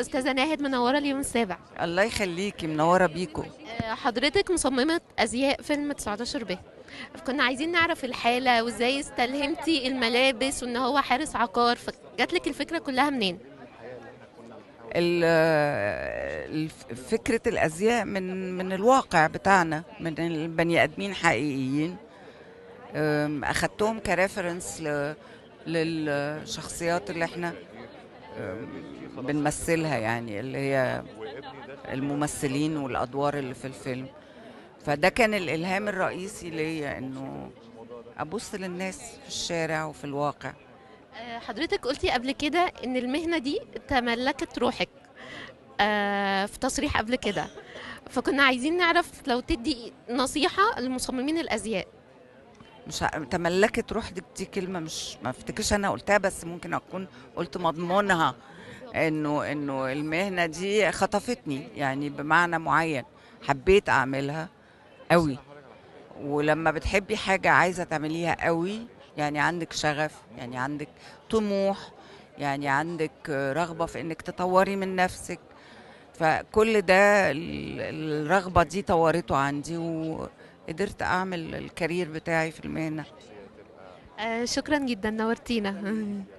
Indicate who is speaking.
Speaker 1: استاذه ناهد منوره اليوم السابع
Speaker 2: الله يخليكي منوره بيكو
Speaker 1: آه، حضرتك مصممه ازياء فيلم 19 ب كنا عايزين نعرف الحاله وازاي استلهمتي الملابس وان هو حارس عقار فجات لك الفكره كلها منين
Speaker 2: فكره الازياء من من الواقع بتاعنا من البني ادمين حقيقيين اخدتهم كريفرنس للشخصيات اللي احنا بنمثلها يعني اللي هي الممثلين والادوار اللي في الفيلم فده كان الالهام الرئيسي ليا انه ابص للناس في الشارع وفي الواقع
Speaker 1: آه، حضرتك قلتي قبل كده ان المهنه دي تملكت روحك آه، في تصريح قبل كده فكنا عايزين نعرف لو تدي نصيحه لمصممين الازياء
Speaker 2: مش تملكت روح دي, دي كلمه مش ما افتكرش انا قلتها بس ممكن اكون قلت مضمونها انه انه المهنه دي خطفتني يعني بمعنى معين حبيت اعملها قوي ولما بتحبي حاجه عايزه تعمليها قوي يعني عندك شغف يعني عندك طموح يعني عندك رغبه في انك تطوري من نفسك فكل ده الرغبه دي طورته عندي و قدرت اعمل الكارير بتاعي في المهنه آه شكرا جدا
Speaker 1: نورتينا